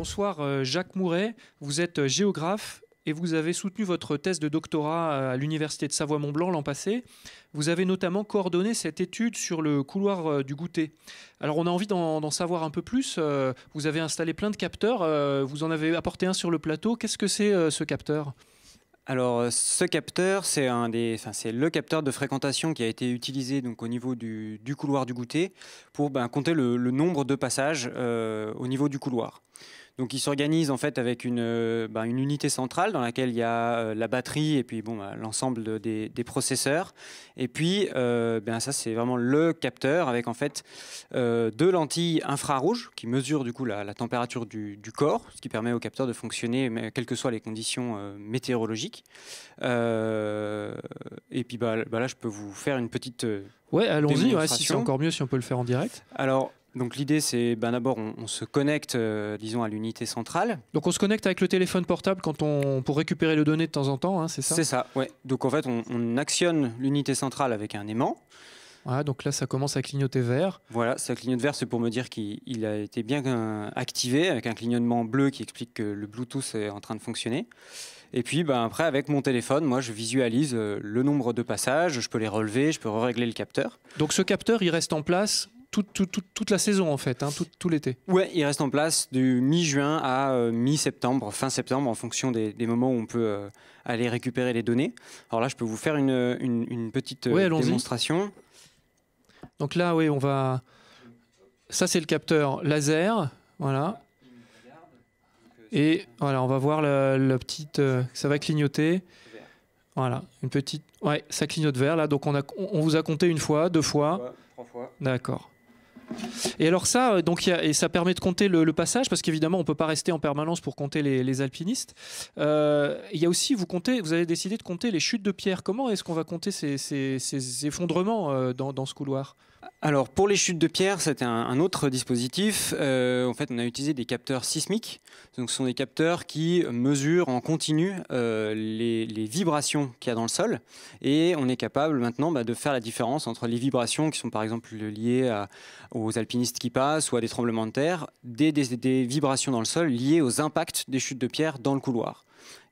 Bonsoir euh, Jacques Mouret, vous êtes euh, géographe et vous avez soutenu votre thèse de doctorat euh, à l'Université de Savoie-Mont-Blanc l'an passé. Vous avez notamment coordonné cette étude sur le couloir du goûter. Alors on a envie d'en savoir un peu plus. Vous avez installé plein de capteurs, vous en avez apporté un sur le plateau. Qu'est-ce que c'est ce capteur alors, ce capteur, c'est le capteur de fréquentation qui a été utilisé donc, au niveau du, couloir du goûter pour ben, compter le, nombre de passages au niveau du couloir. Donc il s'organise en fait avec une, euh, bah, une, unité centrale dans laquelle il y a euh, la batterie et puis bon, bah, l'ensemble des, processeurs. Et puis euh, ben, ça c'est vraiment le capteur avec en fait deux lentilles infrarouges qui mesurent du coup la, température du, corps, ce qui permet au capteur de fonctionner quelles que soient les conditions météorologiques. et puis bah, bah, là je peux vous faire une petite... Ouais, allons-y, si c'est encore mieux si on peut le faire en direct. Alors, donc l'idée, c'est ben, d'abord, on, se connecte, euh, disons, à l'unité centrale. Donc on se connecte avec le téléphone portable quand on, pour récupérer les données de temps en temps, hein, c'est ça C'est ça, ouais. Donc en fait, on, actionne l'unité centrale avec un aimant. Voilà, donc là, ça commence à clignoter vert. Voilà, ça clignote vert, c'est pour me dire qu'il a été bien euh, activé avec un clignotement bleu qui explique que le Bluetooth est en train de fonctionner. Et puis ben, après, avec mon téléphone, moi, je visualise euh, le nombre de passages, je peux les relever, je peux régler le capteur. Donc ce capteur, il reste en place toute, la saison en fait, hein, tout, l'été. Ouais, il reste en place du mi-juin à euh, mi-septembre, fin septembre, en fonction des, moments où on peut euh, aller récupérer les données. Alors là, je peux vous faire une, petite euh, démonstration. Donc là, oui, on va. Ça, c'est le capteur laser, voilà. Et voilà, on va voir la, petite. ça va clignoter. Voilà, une petite. Ouais, ça clignote vert là. Donc on, a, on vous a compté une fois, deux fois. Trois fois. D'accord. Et alors ça, euh, donc, ça permet de compter le, passage, parce qu'évidemment, on ne peut pas rester en permanence pour compter les, alpinistes. Euh, il y a aussi, vous, comptez, vous avez décidé de compter les chutes de pierre. Comment est-ce qu'on va compter ces, effondrements euh, dans ce couloir alors pour les chutes de pierre, c'était un, autre dispositif. Euh, en fait, on a utilisé des capteurs sismiques. ce sont des capteurs qui mesurent en continu euh, les, vibrations qu'il y a dans le sol. Et on est capable maintenant bah, de faire la différence entre les vibrations qui sont par exemple liées aux alpinistes qui passent ou à des tremblements de terre, des, des vibrations dans le sol liées aux impacts des chutes de pierre dans le couloir.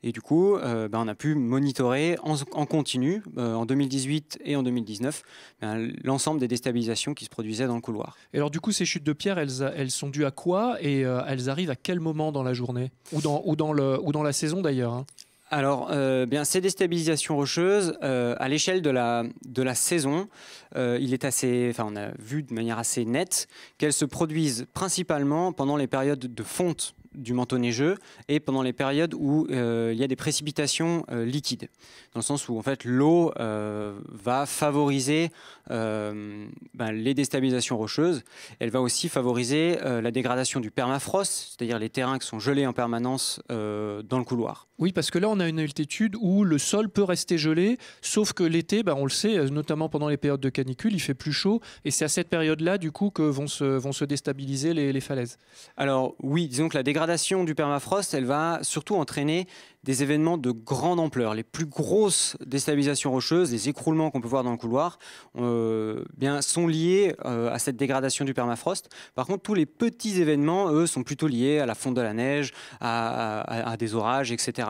Et du coup, euh, ben, on a pu monitorer en, continu, euh, en 2018 et en 2019, ben, l'ensemble des déstabilisations qui se produisaient dans le couloir. Et alors du coup, ces chutes de pierre, elles, sont dues à quoi Et euh, elles arrivent à quel moment dans la journée ou dans, ou, dans le, ou dans la saison d'ailleurs hein alors, bien, ces déstabilisations rocheuses, à l'échelle de la, de la saison, il est assez, enfin, on a vu de manière assez nette qu'elles se produisent principalement pendant les périodes de fonte du manteau neigeux et pendant les périodes où euh, il y a des précipitations euh, liquides, dans le sens où en fait l'eau euh, va favoriser ben, les déstabilisations rocheuses. Elle va aussi favoriser la dégradation du permafrost, c'est-à-dire les terrains qui sont gelés en permanence dans le couloir. Oui, parce que là on a une altitude où le sol peut rester gelé, sauf que l'été, ben, on le sait, notamment pendant les périodes de canicule, il fait plus chaud et c'est à cette période-là du coup que vont se, vont se déstabiliser les, les falaises. Alors oui, disons que la dégradation dégradation du permafrost, elle va surtout entraîner des événements de grande ampleur, les plus grosses déstabilisations rocheuses, les écroulements qu'on peut voir dans le couloir, euh, bien, sont liés euh, à cette dégradation du permafrost. Par contre, tous les petits événements, eux, sont plutôt liés à la fonte de la neige, à, des orages, etc.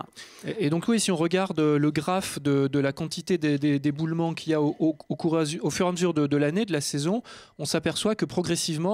Et, donc oui, si on regarde euh, le graphe de, la quantité d'éboulements qu'il y a au, au, fur et à mesure de, l'année, de la saison, on s'aperçoit que progressivement,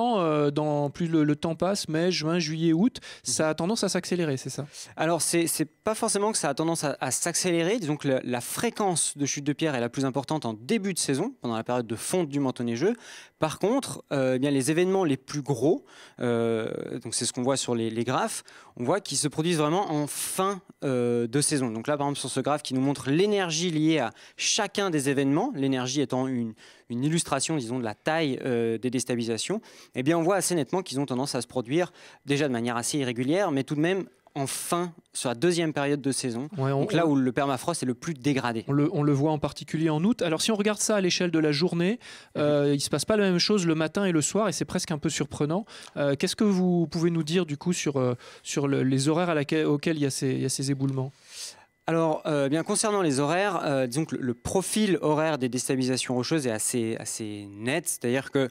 dans plus le, temps passe, mai, juin, juillet, août, mmh. ça a tendance à s'accélérer, c'est ça Alors, c'est pas forcément forcément que ça a tendance à, s'accélérer. Disons que la, fréquence de chute de pierre est la plus importante en début de saison, pendant la période de fonte du manteau neigeux. Par contre, euh, eh bien, les événements les plus gros, euh, donc c'est ce qu'on voit sur les, graphes, on voit qu'ils se produisent vraiment en fin euh, de saison. Donc là, par exemple, sur ce graphe qui nous montre l'énergie liée à chacun des événements, l'énergie étant une, une, illustration, disons, de la taille des déstabilisations, eh bien, on voit assez nettement qu'ils ont tendance à se produire déjà de manière assez irrégulière, mais tout de même Enfin, sur la deuxième période de saison. donc là où le permafrost est le plus dégradé. On le, voit en particulier en août. Alors si on regarde ça à l'échelle de la journée, mhm. euh, il ne se passe pas la même chose le matin et le soir, et c'est presque un peu surprenant. Euh, qu'est-ce que vous pouvez nous dire du coup sur, euh, sur les horaires auxquels il y a ces éboulements alors, euh, eh bien concernant les horaires, euh, le, profil horaire des déstabilisations rocheuses est assez, assez net, c'est-à-dire que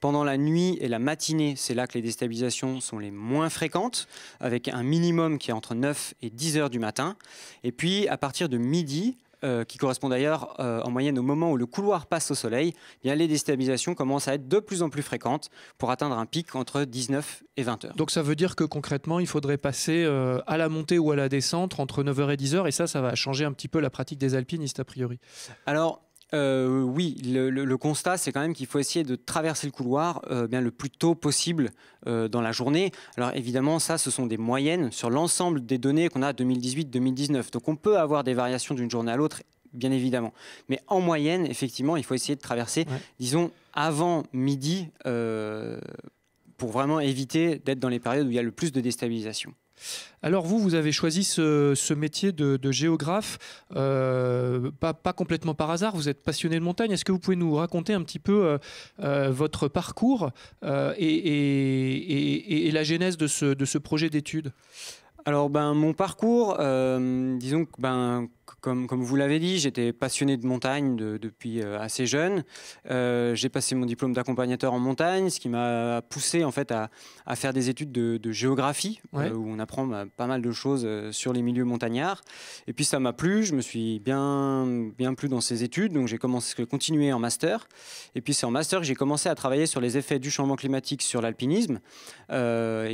pendant la nuit et la matinée, c'est là que les déstabilisations sont les moins fréquentes, avec un minimum qui est entre 9 et 10 heures du matin. Et puis, à partir de midi, euh, qui correspond d'ailleurs euh, en moyenne au moment où le couloir passe au Soleil, eh bien, les déstabilisations commencent à être de plus en plus fréquentes pour atteindre un pic entre 19 et 20 heures. Donc ça veut dire que concrètement, il faudrait passer euh, à la montée ou à la descente entre 9h et 10h, et ça, ça va changer un petit peu la pratique des alpinistes a priori. Alors, euh, oui, le, constat, c'est quand même qu'il faut essayer de traverser le couloir euh, bien le plus tôt possible euh, dans la journée. Alors évidemment, ça, ce sont des moyennes sur l'ensemble des données qu'on a 2018-2019. Donc on peut avoir des variations d'une journée à l'autre, bien évidemment. Mais en moyenne, effectivement, il faut essayer de traverser, disons, avant midi pour vraiment éviter d'être dans les périodes où il y a le plus de déstabilisation. Alors vous, vous avez choisi ce, métier de, géographe, euh, pas, complètement par hasard, vous êtes passionné de montagne. Est-ce que vous pouvez nous raconter un petit peu euh, euh, votre parcours et, la genèse de ce, projet d'études alors ben mon parcours, disons que ben comme, vous l'avez dit, j'étais passionné de montagne depuis euh, assez jeune. Euh, j'ai passé mon diplôme d'accompagnateur en montagne, ce qui m'a poussé en fait à, faire des études de, géographie, euh, où on apprend bah, pas mal de choses sur les milieux montagnards. Et puis ça m'a plu, je me suis bien, bien plu dans ces études, donc j'ai commencé continuer en master. Et puis c'est en master que j'ai commencé à travailler sur les effets du changement climatique sur l'alpinisme. et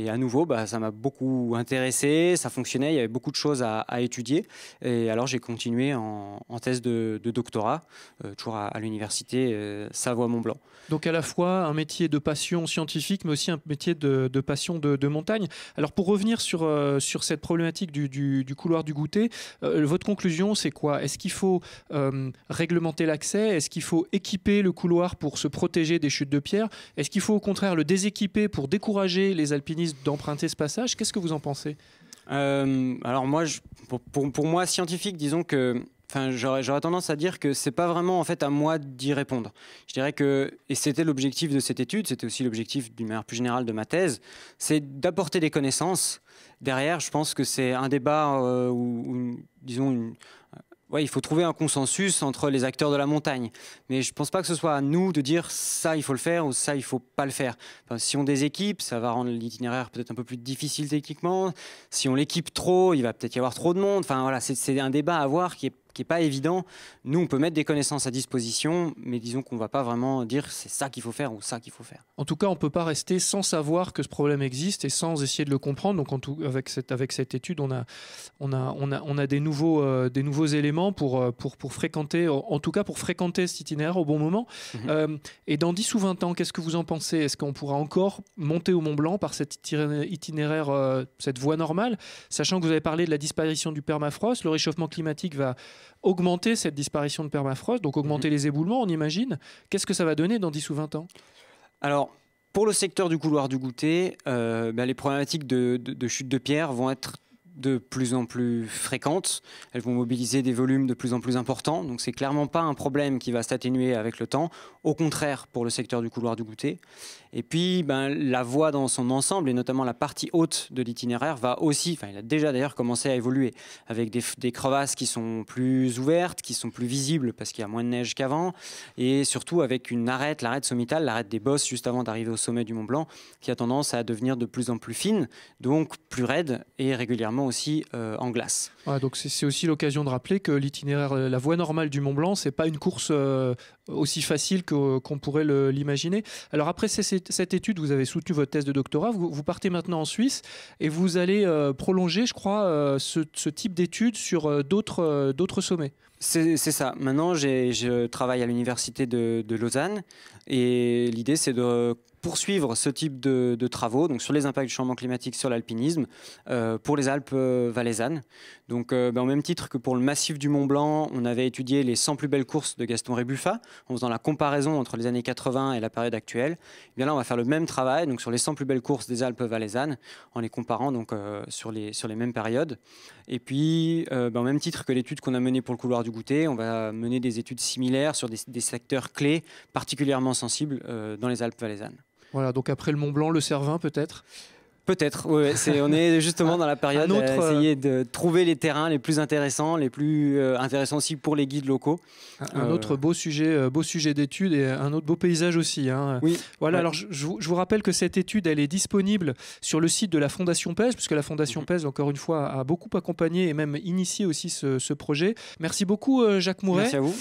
à nouveau, bah, ça m'a beaucoup intéressé, ça fonctionnait, il y avait beaucoup de choses à, à étudier. Et alors j'ai continuer en, thèse de, doctorat, euh, toujours à, l'université euh, Savoie-Mont-Blanc. Donc à la fois un métier de passion scientifique, mais aussi un métier de, passion de, montagne. Alors pour revenir sur, euh, sur cette problématique du, du couloir du goûter, votre conclusion c'est quoi Est-ce qu'il faut réglementer l'accès Est-ce qu'il faut équiper le couloir pour se protéger des chutes de pierre Est-ce qu'il faut au contraire le déséquiper pour décourager les alpinistes d'emprunter ce passage Qu'est-ce que vous en pensez euh, alors moi, pour, moi, scientifique, disons que Enfin, j'aurais tendance à dire que c'est pas vraiment en fait à moi d'y répondre. Je dirais que et c'était l'objectif de cette étude, c'était aussi l'objectif d'une manière plus générale de ma thèse, c'est d'apporter des connaissances. Derrière, je pense que c'est un débat euh, ou disons une, ouais, il faut trouver un consensus entre les acteurs de la montagne. Mais je ne pense pas que ce soit à nous de dire ça, il faut le faire ou ça, il ne faut pas le faire. si on des équipes, ça va rendre l'itinéraire peut-être un peu plus difficile techniquement. Si on l'équipe trop, il va peut-être y avoir trop de monde. Enfin, voilà, c'est un débat à avoir qui est qui n'est pas évident. Nous, on peut mettre des connaissances à disposition, mais disons qu'on ne va pas vraiment dire c'est ça qu'il faut faire ou ça qu'il faut faire. En tout cas, on ne peut pas rester sans savoir que ce problème existe et sans essayer de le comprendre. Donc, en tout, avec, cette, avec cette étude, on a, on a, on a, on a des, nouveaux, euh, des nouveaux éléments pour, euh, pour, pour fréquenter, en tout cas pour fréquenter cet itinéraire au bon moment. Mhm. Euh, et dans 10 ou 20 ans, qu'est-ce que vous en pensez Est-ce qu'on pourra encore monter au Mont Blanc par cet itinéraire, cette voie normale Sachant que vous avez parlé de la disparition du permafrost, le réchauffement climatique va augmenter cette disparition de permafrost, donc augmenter mhm. les éboulements, on imagine. Qu'est-ce que ça va donner dans 10 ou 20 ans Alors, pour le secteur du couloir du goûter, euh, ben, les problématiques de, de, chute de pierre vont être de plus en plus fréquentes, elles vont mobiliser des volumes de plus en plus importants, donc c'est clairement pas un problème qui va s'atténuer avec le temps, au contraire pour le secteur du couloir du goûter. Et puis ben, la voie dans son ensemble, et notamment la partie haute de l'itinéraire, va aussi, enfin il a déjà d'ailleurs commencé à évoluer, avec des, des, crevasses qui sont plus ouvertes, qui sont plus visibles parce qu'il y a moins de neige qu'avant, et surtout avec une arête, l'arête sommitale, l'arête des bosses juste avant d'arriver au sommet du Mont Blanc, qui a tendance à devenir de plus en plus fine, donc plus raide et régulièrement aussi euh, en glace. donc c'est aussi l'occasion de rappeler que l'itinéraire, euh, la voie normale du Mont Blanc, c'est pas une course euh, aussi facile qu'on pourrait l'imaginer. Alors après cette étude, vous avez soutenu votre thèse de doctorat, vous, partez maintenant en Suisse et vous allez prolonger, je crois, ce, type d'étude sur d'autres d'autres sommets. C'est ça. Maintenant, je travaille à l'université de Lausanne et l'idée, c'est de poursuivre ce type de, travaux donc sur les impacts du changement climatique sur l'alpinisme euh, pour les Alpes euh, valaisannes. Donc, euh, ben, au même titre que pour le massif du Mont Blanc, on avait étudié les 100 plus belles courses de Gaston Rébuffat en faisant la comparaison entre les années 80 et la période actuelle. Et eh bien là, on va faire le même travail donc sur les 100 plus belles courses des Alpes valaisannes en les comparant donc sur, les, sur les mêmes périodes. Et puis, ben, au même titre que l'étude qu'on a menée pour le couloir du goûter, on va mener des études similaires sur des, des secteurs clés particulièrement sensibles dans les Alpes valaisannes. Voilà, donc après le Mont Blanc, le Cervin peut-être Peut-être, on est justement dans la période d'essayer euh, de trouver les terrains les plus intéressants, les plus euh, intéressants aussi pour les guides locaux. Un autre euh, beau sujet, beau sujet d'étude et un autre beau paysage aussi. Hein. Oui. Voilà, alors je, vous rappelle que cette étude, elle est disponible sur le site de la Fondation PES, puisque la Fondation mhm. pèse encore une fois, a beaucoup accompagné et même initié aussi ce, ce projet. Merci beaucoup Jacques Mouret. Merci à vous.